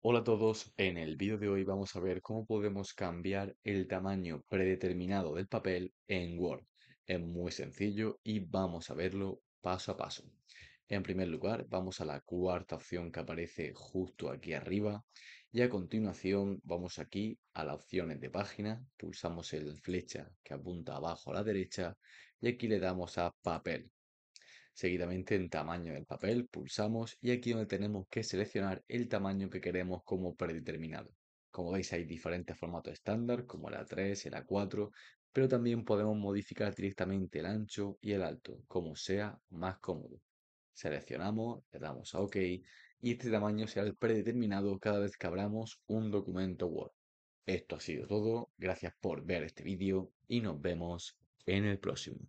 Hola a todos, en el vídeo de hoy vamos a ver cómo podemos cambiar el tamaño predeterminado del papel en Word. Es muy sencillo y vamos a verlo paso a paso. En primer lugar, vamos a la cuarta opción que aparece justo aquí arriba y a continuación vamos aquí a las opciones de página, pulsamos el flecha que apunta abajo a la derecha y aquí le damos a papel. Seguidamente en tamaño del papel pulsamos y aquí donde tenemos que seleccionar el tamaño que queremos como predeterminado. Como veis hay diferentes formatos estándar como el A3, el A4, pero también podemos modificar directamente el ancho y el alto, como sea más cómodo. Seleccionamos, le damos a OK y este tamaño será el predeterminado cada vez que abramos un documento Word. Esto ha sido todo, gracias por ver este vídeo y nos vemos en el próximo.